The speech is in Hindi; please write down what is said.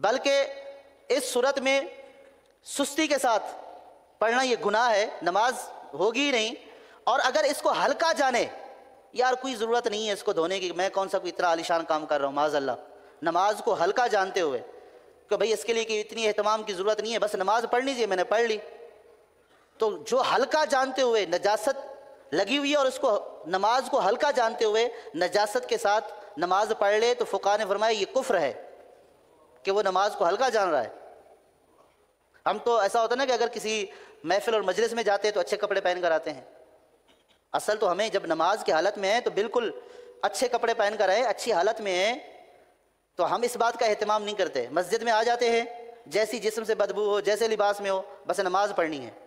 बल्कि इस सूरत में सुस्ती के साथ पढ़ना ये गुनाह है नमाज होगी ही नहीं और अगर इसको हल्का जाने यार कोई ज़रूरत नहीं है इसको धोने की मैं कौन सा कोई इतना आलिशान काम कर रहा हूँ माजल्ला नमाज को हल्का जानते हुए कि भाई इसके लिए कि इतनी अहतमाम की ज़रूरत नहीं है बस नमाज पढ़ लीजिए मैंने पढ़ ली तो जो हल्का जानते हुए नजासत लगी हुई है और उसको नमाज को हल्का जानते हुए नजासत के साथ नमाज पढ़ ले तो फ़ुका ने फरमाया ये कुफ्र है कि वो नमाज को हल्का जान रहा है हम तो ऐसा होता ना कि अगर किसी महफिल और मजलिस में जाते हैं तो अच्छे कपड़े पहन कर आते हैं असल तो हमें जब नमाज की हालत में है तो बिल्कुल अच्छे कपड़े पहन कर आए अच्छी हालत में है तो हम इस बात का अहतमाम नहीं करते मस्जिद में आ जाते हैं जैसी जिसम से बदबू हो जैसे लिबास में हो बस नमाज़ पढ़नी है